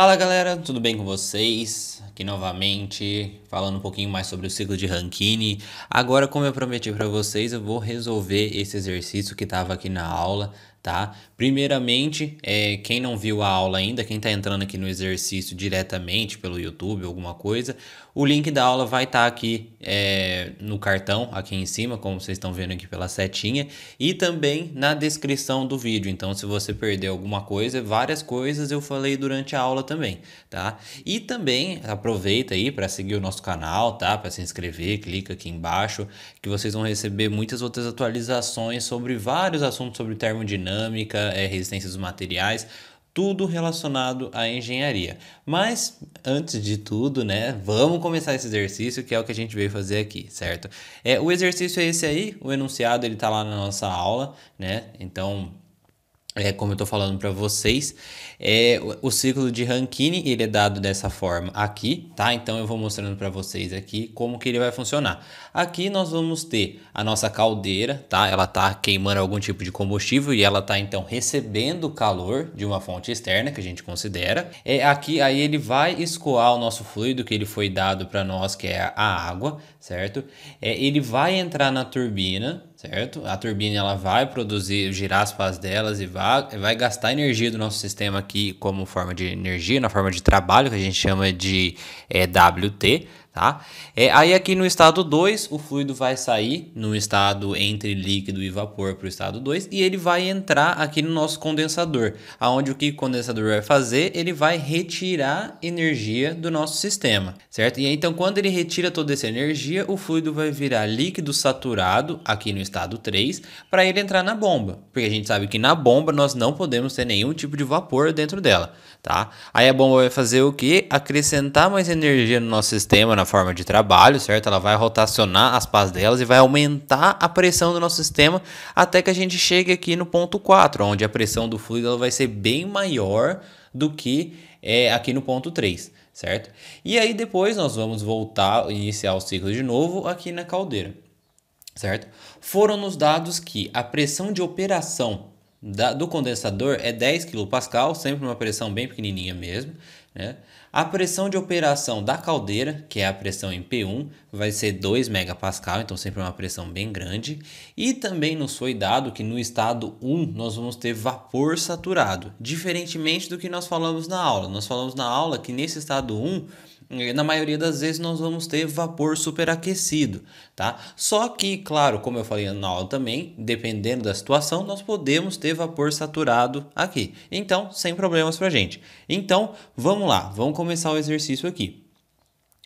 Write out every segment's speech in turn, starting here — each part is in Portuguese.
Fala galera, tudo bem com vocês? Aqui novamente falando um pouquinho mais sobre o ciclo de Rankine. Agora, como eu prometi para vocês, eu vou resolver esse exercício que estava aqui na aula, tá? Primeiramente, é, quem não viu a aula ainda, quem está entrando aqui no exercício diretamente pelo YouTube, alguma coisa, o link da aula vai estar tá aqui é, no cartão, aqui em cima, como vocês estão vendo aqui pela setinha, e também na descrição do vídeo. Então, se você perder alguma coisa, várias coisas eu falei durante a aula também, tá? E também aproveita aí para seguir o nosso canal, tá? Para se inscrever, clica aqui embaixo, que vocês vão receber muitas outras atualizações sobre vários assuntos sobre termodinâmica, é, resistência dos materiais tudo relacionado à engenharia. Mas antes de tudo, né, vamos começar esse exercício que é o que a gente veio fazer aqui, certo? É, o exercício é esse aí, o enunciado ele tá lá na nossa aula, né? Então, é, como eu estou falando para vocês, é, o, o ciclo de Rankine ele é dado dessa forma aqui, tá? Então eu vou mostrando para vocês aqui como que ele vai funcionar. Aqui nós vamos ter a nossa caldeira, tá? Ela tá queimando algum tipo de combustível e ela está então recebendo calor de uma fonte externa que a gente considera. É aqui aí ele vai escoar o nosso fluido que ele foi dado para nós que é a água, certo? É, ele vai entrar na turbina certo? A turbina ela vai produzir, girar as pás delas e vai, vai gastar energia do nosso sistema aqui como forma de energia, na forma de trabalho, que a gente chama de é, eh, WT, tá? É, aí aqui no estado 2, o fluido vai sair no estado entre líquido e vapor para o estado 2 e ele vai entrar aqui no nosso condensador, aonde o que o condensador vai fazer? Ele vai retirar energia do nosso sistema, certo? E aí, então quando ele retira toda essa energia, o fluido vai virar líquido saturado aqui no estado 3 para ele entrar na bomba, porque a gente sabe que na bomba nós não podemos ter nenhum tipo de vapor dentro dela, tá? Aí a bomba vai fazer o que? Acrescentar mais energia no nosso sistema na forma de trabalho, certo? Ela vai rotacionar as pás delas e vai aumentar a pressão do nosso sistema até que a gente chegue aqui no ponto 4, onde a pressão do fluido ela vai ser bem maior do que é, aqui no ponto 3, certo? E aí depois nós vamos voltar, iniciar o ciclo de novo aqui na caldeira, certo? Foram nos dados que a pressão de operação da, do condensador é 10 kPa, sempre uma pressão bem pequenininha mesmo, né? A pressão de operação da caldeira, que é a pressão em P1, vai ser 2 MPa, então sempre é uma pressão bem grande. E também nos foi dado que no estado 1 nós vamos ter vapor saturado, diferentemente do que nós falamos na aula. Nós falamos na aula que nesse estado 1 na maioria das vezes nós vamos ter vapor superaquecido, tá? Só que, claro, como eu falei na aula também, dependendo da situação, nós podemos ter vapor saturado aqui. Então, sem problemas pra gente. Então, vamos lá, vamos começar o exercício aqui.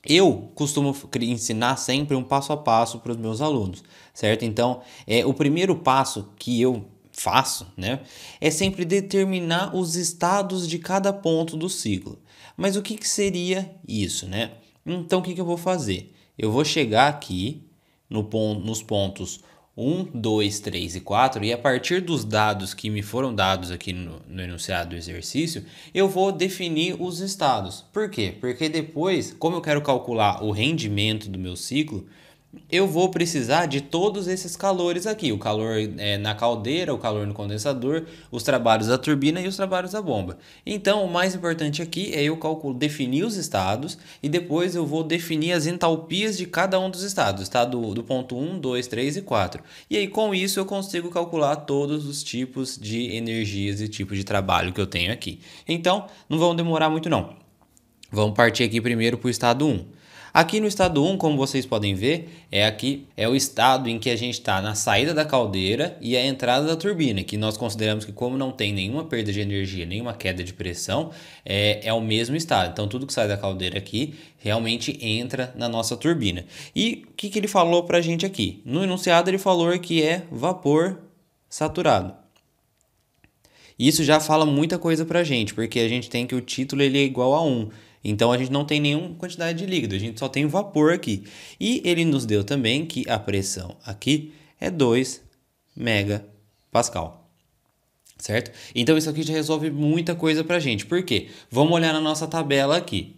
Eu costumo ensinar sempre um passo a passo para os meus alunos, certo? Então, é, o primeiro passo que eu faço, né? É sempre determinar os estados de cada ponto do ciclo. Mas o que, que seria isso, né? Então o que, que eu vou fazer? Eu vou chegar aqui no ponto, nos pontos 1, 2, 3 e 4, e a partir dos dados que me foram dados aqui no, no enunciado do exercício, eu vou definir os estados. Por quê? Porque depois, como eu quero calcular o rendimento do meu ciclo, eu vou precisar de todos esses calores aqui: o calor é, na caldeira, o calor no condensador, os trabalhos da turbina e os trabalhos da bomba. Então, o mais importante aqui é eu calculo, definir os estados e depois eu vou definir as entalpias de cada um dos estados, tá? Do, ponto 1, 2, 3 e 4. E aí, com isso, eu consigo calcular todos os tipos de energias e tipos de trabalho que eu tenho aqui. Então, não vão demorar muito, não. Vamos partir aqui primeiro para o estado 1. Aqui no estado 1, como vocês podem ver, é aqui é o estado em que a gente está na saída da caldeira e a entrada da turbina, que nós consideramos que como não tem nenhuma perda de energia, nenhuma queda de pressão, é, é o mesmo estado. Então tudo que sai da caldeira aqui realmente entra na nossa turbina. E o que, que ele falou para a gente aqui? No enunciado ele falou que é vapor saturado. Isso já fala muita coisa para a gente, porque a gente tem que o título ele é igual a 1. Então a gente não tem nenhuma quantidade de líquido, a gente só tem o vapor aqui. E ele nos deu também que a pressão aqui é 2 megapascal. Certo? Então isso aqui já resolve muita coisa para a gente. Por quê? Vamos olhar na nossa tabela aqui.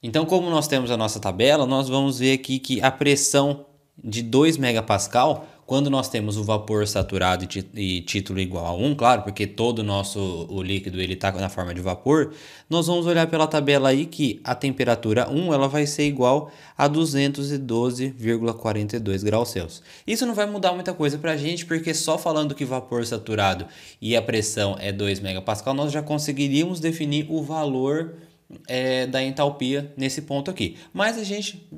Então, como nós temos a nossa tabela, nós vamos ver aqui que a pressão de 2 megapascal quando nós temos o vapor saturado e, título igual a 1, claro, porque todo o nosso o líquido ele está na forma de vapor, nós vamos olhar pela tabela aí que a temperatura 1 ela vai ser igual a 212,42 graus Celsius. Isso não vai mudar muita coisa para a gente, porque só falando que vapor saturado e a pressão é 2 megapascal, nós já conseguiríamos definir o valor é, da entalpia nesse ponto aqui. Mas a gente,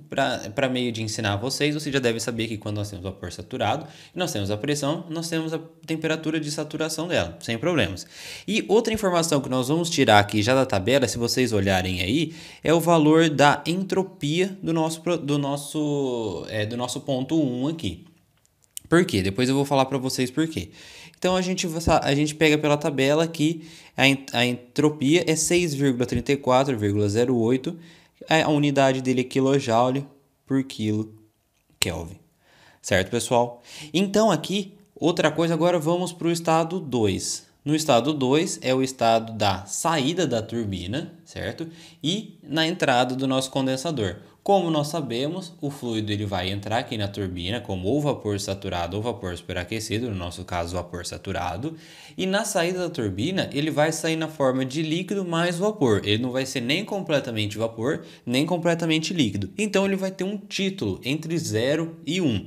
para meio de ensinar a vocês, você já deve saber que quando nós temos o vapor saturado e nós temos a pressão, nós temos a temperatura de saturação dela, sem problemas. E outra informação que nós vamos tirar aqui já da tabela, se vocês olharem aí, é o valor da entropia do nosso, do nosso, é, do nosso ponto 1 aqui. Por quê? Depois eu vou falar para vocês por quê. Então a gente, a gente pega pela tabela que a entropia é 6,34,08, a unidade dele é quilojoule por quilo Kelvin. Certo, pessoal? Então aqui, outra coisa, agora vamos para o estado 2. No estado 2 é o estado da saída da turbina, certo? E na entrada do nosso condensador. Como nós sabemos, o fluido ele vai entrar aqui na turbina como ou vapor saturado ou vapor superaquecido, no nosso caso vapor saturado, e na saída da turbina ele vai sair na forma de líquido mais vapor. Ele não vai ser nem completamente vapor, nem completamente líquido. Então ele vai ter um título entre 0 e 1. Um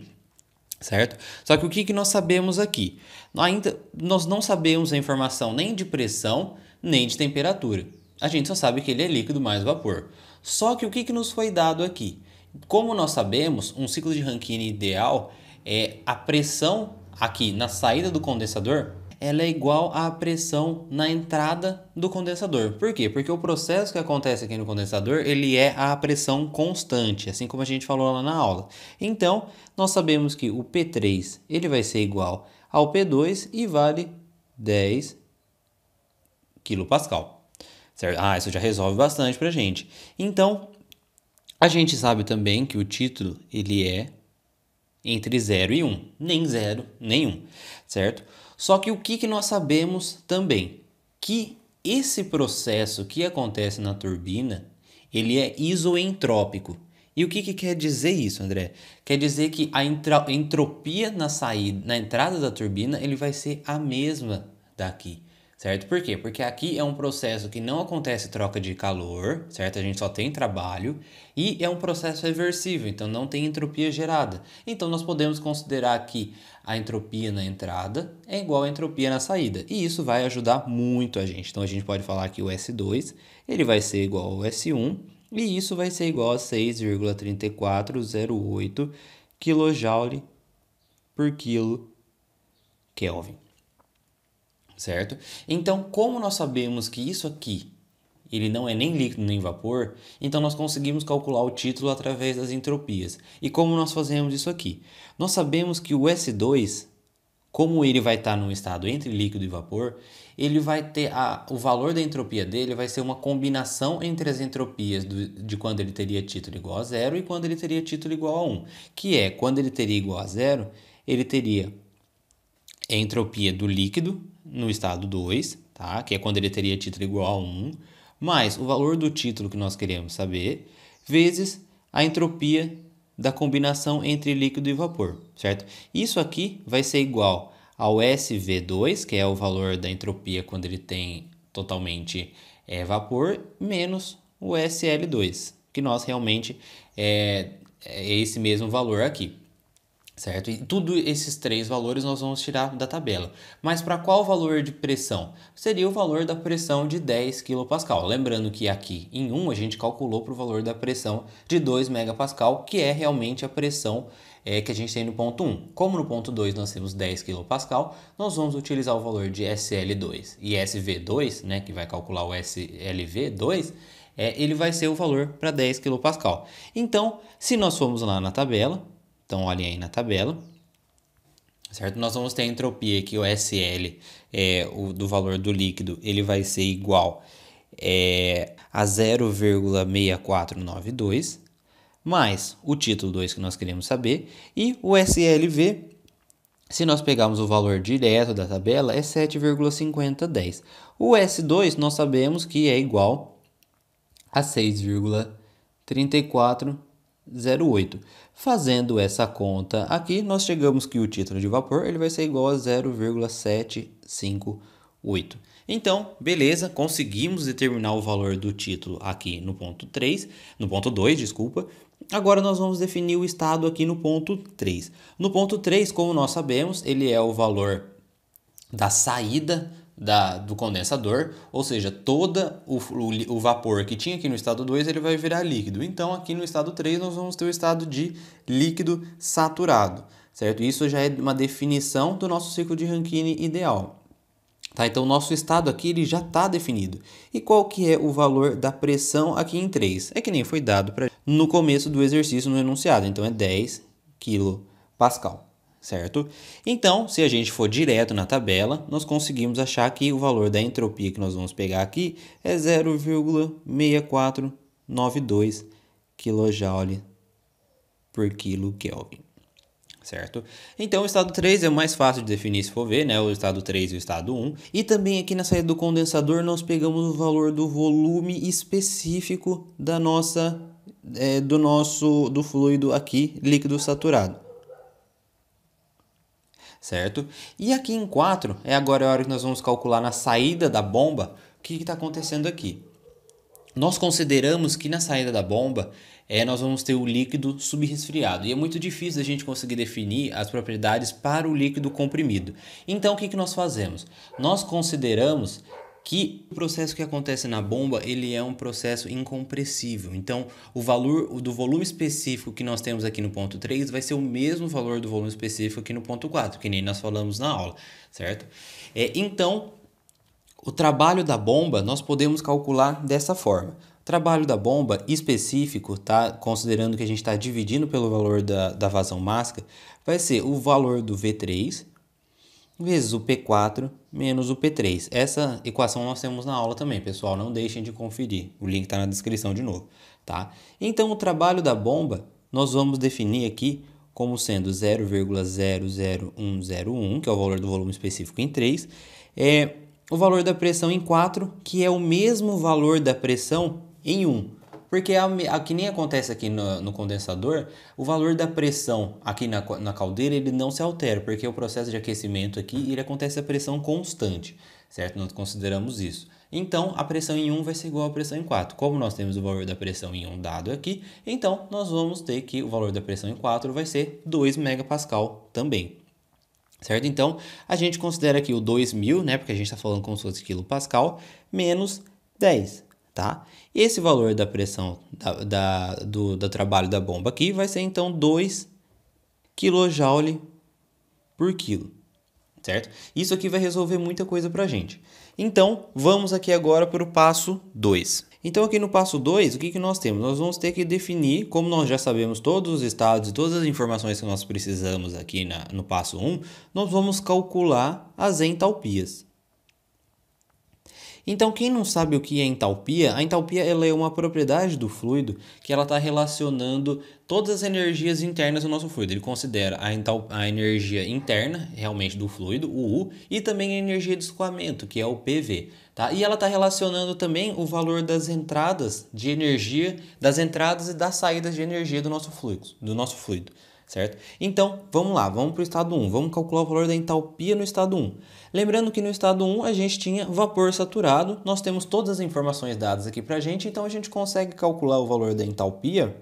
certo? Só que o que, que nós sabemos aqui? Ainda, nós não sabemos a informação nem de pressão, nem de temperatura a gente só sabe que ele é líquido mais vapor. Só que o que, que nos foi dado aqui? Como nós sabemos, um ciclo de Rankine ideal é a pressão aqui na saída do condensador ela é igual à pressão na entrada do condensador. Por quê? Porque o processo que acontece aqui no condensador, ele é a pressão constante, assim como a gente falou lá na aula. Então, nós sabemos que o P3, ele vai ser igual ao P2 e vale 10 kPa. Certo? Ah, isso já resolve bastante a gente. Então, a gente sabe também que o título ele é entre 0 e 1, um. nem 0, nem 1, um, certo? Só que o que, que nós sabemos também? Que esse processo que acontece na turbina, ele é isoentrópico. E o que, que quer dizer isso, André? Quer dizer que a entropia na saída, na entrada da turbina, ele vai ser a mesma daqui certo? Por quê? Porque aqui é um processo que não acontece troca de calor, certo? A gente só tem trabalho e é um processo reversível, então não tem entropia gerada. Então nós podemos considerar que a entropia na entrada é igual à entropia na saída e isso vai ajudar muito a gente. Então a gente pode falar que o S2 ele vai ser igual ao S1 e isso vai ser igual a 6,3408 kJ por quilo Kelvin certo? Então, como nós sabemos que isso aqui ele não é nem líquido nem vapor, então nós conseguimos calcular o título através das entropias. E como nós fazemos isso aqui? Nós sabemos que o S2, como ele vai estar num estado entre líquido e vapor, ele vai ter a, o valor da entropia dele vai ser uma combinação entre as entropias do, de quando ele teria título igual a zero e quando ele teria título igual a 1, que é quando ele teria igual a zero, ele teria a entropia do líquido no estado 2, tá? que é quando ele teria título igual a 1, mais o valor do título que nós queremos saber, vezes a entropia da combinação entre líquido e vapor, certo? Isso aqui vai ser igual ao SV2, que é o valor da entropia quando ele tem totalmente é, vapor, menos o SL2, que nós realmente é, é esse mesmo valor aqui certo? E tudo esses três valores nós vamos tirar da tabela. Mas para qual valor de pressão? Seria o valor da pressão de 10 kPa. Lembrando que aqui em 1 a gente calculou para o valor da pressão de 2 MPa, que é realmente a pressão é, que a gente tem no ponto 1. Como no ponto 2 nós temos 10 kPa, nós vamos utilizar o valor de SL2 e SV2, né, que vai calcular o SLV2, é, eh, ele vai ser o valor para 10 kPa. Então, se nós formos lá na tabela, então olhem aí na tabela. Certo? Nós vamos ter a entropia que o SL é o do valor do líquido, ele vai ser igual é, a 0,6492 mais o título 2 que nós queremos saber e o SLV se nós pegarmos o valor direto da tabela, é 7,5010. O S2 nós sabemos que é igual a 6,34 0,8. Fazendo essa conta aqui, nós chegamos que o título de vapor ele vai ser igual a 0,758. Então, beleza, conseguimos determinar o valor do título aqui no ponto 3, no ponto 2, desculpa. Agora nós vamos definir o estado aqui no ponto 3. No ponto 3, como nós sabemos, ele é o valor da saída da, do condensador, ou seja, todo o, o, o, vapor que tinha aqui no estado 2 ele vai virar líquido. Então, aqui no estado 3 nós vamos ter o estado de líquido saturado, certo? Isso já é uma definição do nosso ciclo de Rankine ideal. Tá, então, nosso estado aqui ele já está definido. E qual que é o valor da pressão aqui em 3? É que nem foi dado pra... no começo do exercício no enunciado. Então, é 10 kPa certo? Então, se a gente for direto na tabela, nós conseguimos achar que o valor da entropia que nós vamos pegar aqui é 0,6492 kJ por quilo Kelvin, certo? Então, o estado 3 é o mais fácil de definir se for ver, né? O estado 3 e o estado 1. E também aqui na saída do condensador nós pegamos o valor do volume específico da nossa... É, do nosso do fluido aqui líquido saturado certo? E aqui em 4 é agora a hora que nós vamos calcular na saída da bomba o que está acontecendo aqui. Nós consideramos que na saída da bomba é, nós vamos ter o líquido subresfriado. E é muito difícil a gente conseguir definir as propriedades para o líquido comprimido. Então, o que, que nós fazemos? Nós consideramos que o processo que acontece na bomba ele é um processo incompressível. Então, o valor do volume específico que nós temos aqui no ponto 3 vai ser o mesmo valor do volume específico aqui no ponto 4, que nem nós falamos na aula, certo? É, então, o trabalho da bomba nós podemos calcular dessa forma. O trabalho da bomba específico, tá? considerando que a gente está dividindo pelo valor da, da vazão máscara, vai ser o valor do V3 vezes o P4 menos o P3. Essa equação nós temos na aula também, pessoal. Não deixem de conferir. O link está na descrição de novo. Tá? Então, o trabalho da bomba nós vamos definir aqui como sendo 0,00101, que é o valor do volume específico em 3, é o valor da pressão em 4, que é o mesmo valor da pressão em 1. Porque a, a, que nem acontece aqui no, no, condensador, o valor da pressão aqui na, na caldeira ele não se altera, porque o processo de aquecimento aqui ele acontece a pressão constante, certo? Nós consideramos isso. Então, a pressão em 1 vai ser igual à pressão em 4. Como nós temos o valor da pressão em 1 dado aqui, então nós vamos ter que o valor da pressão em 4 vai ser 2 megapascal também, certo? Então, a gente considera aqui o 2.000, né, porque a gente está falando como se fosse quilo menos 10 tá? Esse valor da pressão da, da, do, do trabalho da bomba aqui vai ser então 2 kJ por quilo, certo? Isso aqui vai resolver muita coisa para a gente. Então, vamos aqui agora para o passo 2. Então, aqui no passo 2, o que, que nós temos? Nós vamos ter que definir, como nós já sabemos todos os estados e todas as informações que nós precisamos aqui na, no passo 1, um, nós vamos calcular as entalpias. Então, quem não sabe o que é entalpia, a entalpia ela é uma propriedade do fluido que ela está relacionando todas as energias internas do nosso fluido. Ele considera a, ental a energia interna, realmente, do fluido, o U, e também a energia de escoamento, que é o PV. Tá? E ela está relacionando também o valor das entradas de energia, das entradas e das saídas de energia do nosso fluxo, do nosso fluido certo? Então, vamos lá, vamos para o estado 1, vamos calcular o valor da entalpia no estado 1. Lembrando que no estado 1 a gente tinha vapor saturado, nós temos todas as informações dadas aqui para a gente, então a gente consegue calcular o valor da entalpia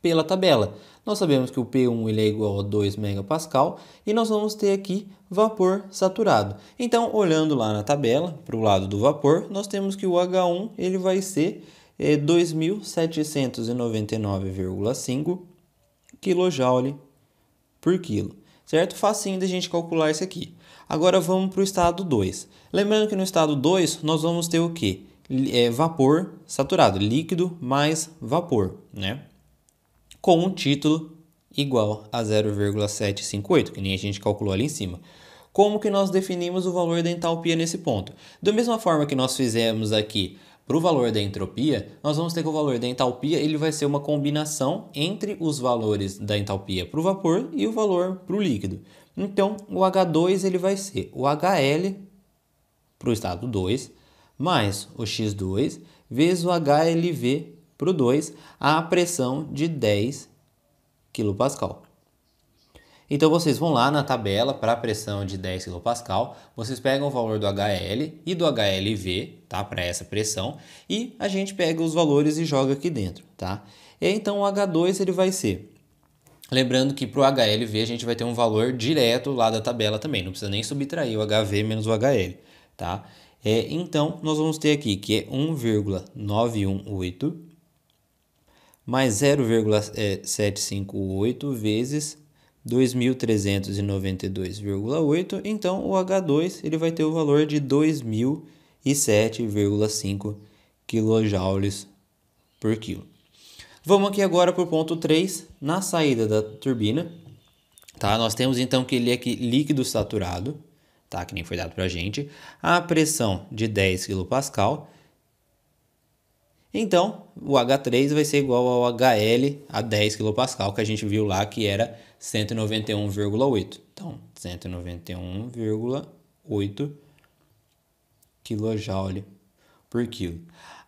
pela tabela. Nós sabemos que o P1 ele é igual a 2 megapascal e nós vamos ter aqui vapor saturado. Então, olhando lá na tabela, para o lado do vapor, nós temos que o H1 ele vai ser é, eh, 2.799,5 kJ por quilo. Certo? Facinho da gente calcular isso aqui. Agora vamos para o estado 2. Lembrando que no estado 2 nós vamos ter o que? É, vapor saturado, líquido mais vapor, né? Com um título igual a 0,758, que nem a gente calculou ali em cima como que nós definimos o valor da entalpia nesse ponto. Da mesma forma que nós fizemos aqui para o valor da entropia, nós vamos ter que o valor da entalpia ele vai ser uma combinação entre os valores da entalpia para o vapor e o valor para o líquido. Então, o H2 ele vai ser o HL para o estado 2, mais o X2, vezes o HLV para o 2, a pressão de 10 kPa. Então vocês vão lá na tabela para a pressão de 10 kPa, vocês pegam o valor do HL e do HLV, tá? Para essa pressão, e a gente pega os valores e joga aqui dentro, tá? E então o H2 ele vai ser Lembrando que para o HLV a gente vai ter um valor direto lá da tabela também, não precisa nem subtrair o HV menos o HL, tá? É, então, nós vamos ter aqui que é 1,918 mais 0,758 é, vezes 2.392,8, então o H2 ele vai ter o valor de 2.007,5 kJ por quilo. Vamos aqui agora para o ponto 3, na saída da turbina. Tá? Nós temos então que ele é aqui líquido saturado, tá? que nem foi dado para a gente, a pressão de 10 kPa então, o H3 vai ser igual ao HL a 10 kPa, que a gente viu lá que era 191,8. Então, 191,8 kJ por quilo.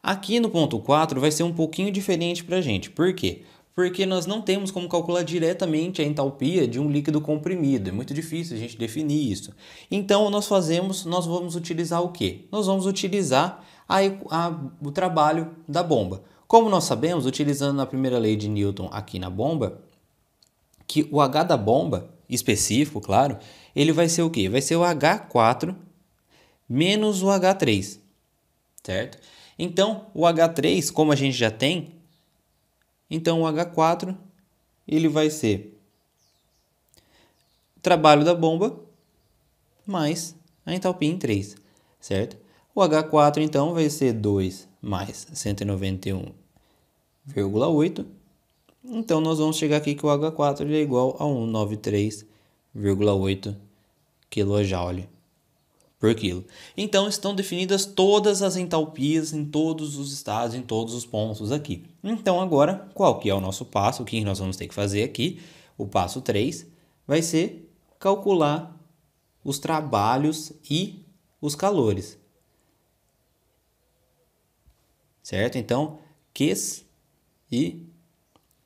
Aqui no ponto 4 vai ser um pouquinho diferente para a gente. Por quê? Porque nós não temos como calcular diretamente a entalpia de um líquido comprimido. É muito difícil a gente definir isso. Então, nós fazemos, nós vamos utilizar o quê? Nós vamos utilizar a, a, o trabalho da bomba. Como nós sabemos, utilizando a primeira lei de Newton aqui na bomba, que o H da bomba, específico, claro, ele vai ser o quê? Vai ser o H4 menos o H3, certo? Então, o H3, como a gente já tem, então o H4 ele vai ser trabalho da bomba mais a entalpia em 3, certo? O H4 então vai ser 2 mais 191,8. Então nós vamos chegar aqui que o H4 é igual a 193,8 kJ por quilo. Então estão definidas todas as entalpias em todos os estados, em todos os pontos aqui. Então agora, qual que é o nosso passo? O que nós vamos ter que fazer aqui? O passo 3 vai ser calcular os trabalhos e os calores. certo? Então, Qs e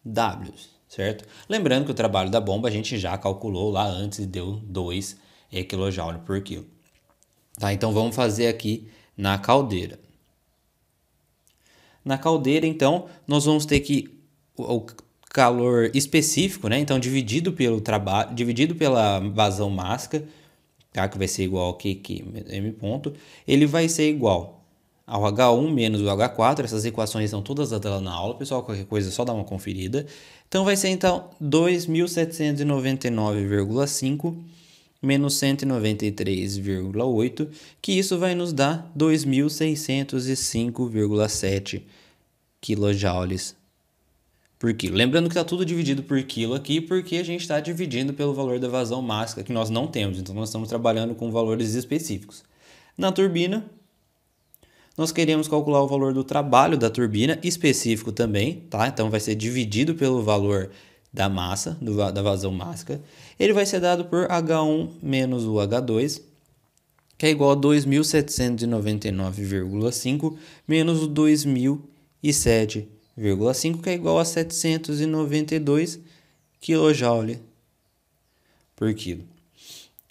Ws, certo? Lembrando que o trabalho da bomba a gente já calculou lá antes e deu 2 kJ por quilo. Tá, então vamos fazer aqui na caldeira. Na caldeira, então, nós vamos ter que o calor específico, né? Então dividido pelo trabalho, dividido pela vazão máscara, tá? Que vai ser igual a QQ, M ponto, ele vai ser igual ao H1 menos o H4, essas equações estão todas da lá na aula, pessoal, qualquer coisa é só dá uma conferida. Então vai ser então 2.799,5 menos 193,8, que isso vai nos dar 2.605,7 kJ por quilo. Lembrando que está tudo dividido por quilo aqui, porque a gente está dividindo pelo valor da vazão máxima, que nós não temos, então nós estamos trabalhando com valores específicos. Na turbina, nós queremos calcular o valor do trabalho da turbina específico também, tá? Então vai ser dividido pelo valor da massa, do, da vazão máxima. Ele vai ser dado por H1 menos o H2, que é igual a 2.799,5 menos o 2.007,5, que é igual a 792 kJ por quilo.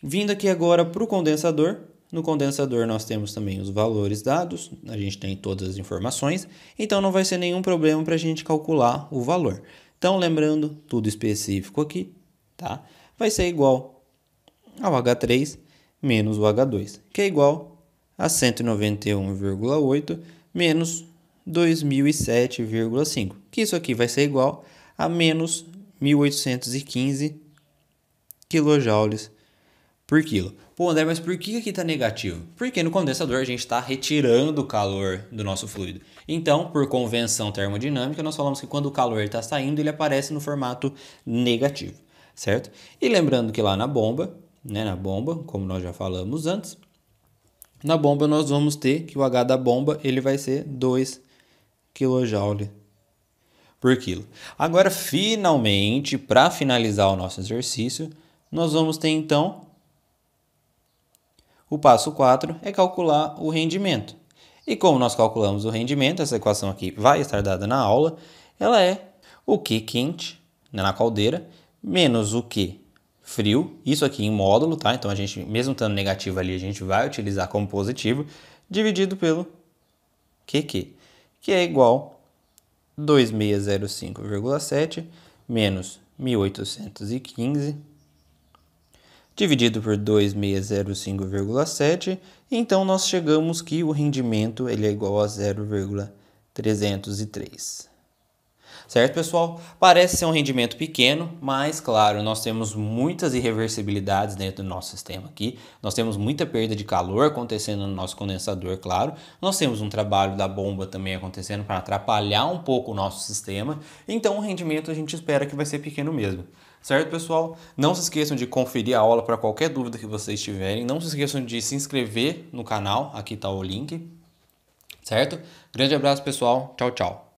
Vindo aqui agora para o condensador, no condensador nós temos também os valores dados, a gente tem todas as informações, então não vai ser nenhum problema para a gente calcular o valor. Então, lembrando, tudo específico aqui, tá? Vai ser igual ao H3 menos o H2, que é igual a 191,8 menos 2007,5, que isso aqui vai ser igual a menos 1815 kJ por quilo. Pô, André, mas por que aqui está negativo? Porque no condensador a gente está retirando o calor do nosso fluido. Então, por convenção termodinâmica, nós falamos que quando o calor está saindo, ele aparece no formato negativo, certo? E lembrando que lá na bomba, né, na bomba, como nós já falamos antes, na bomba nós vamos ter que o H da bomba ele vai ser 2 kJ por quilo. Agora, finalmente, para finalizar o nosso exercício, nós vamos ter então o passo 4 é calcular o rendimento. E como nós calculamos o rendimento, essa equação aqui vai estar dada na aula, ela é o q quente na caldeira menos o q frio, isso aqui em módulo, tá? Então a gente, mesmo estando negativo ali, a gente vai utilizar como positivo, dividido pelo QQ, que é igual 2605,7 menos 1815 dividido por 2605,7, então nós chegamos que o rendimento ele é igual a 0,303. Certo, pessoal? Parece ser um rendimento pequeno, mas claro, nós temos muitas irreversibilidades dentro do nosso sistema aqui. Nós temos muita perda de calor acontecendo no nosso condensador, claro. Nós temos um trabalho da bomba também acontecendo para atrapalhar um pouco o nosso sistema. Então, o rendimento a gente espera que vai ser pequeno mesmo. Certo, pessoal? Não se esqueçam de conferir a aula para qualquer dúvida que vocês tiverem. Não se esqueçam de se inscrever no canal, aqui está o link. Certo? Grande abraço, pessoal. Tchau, tchau.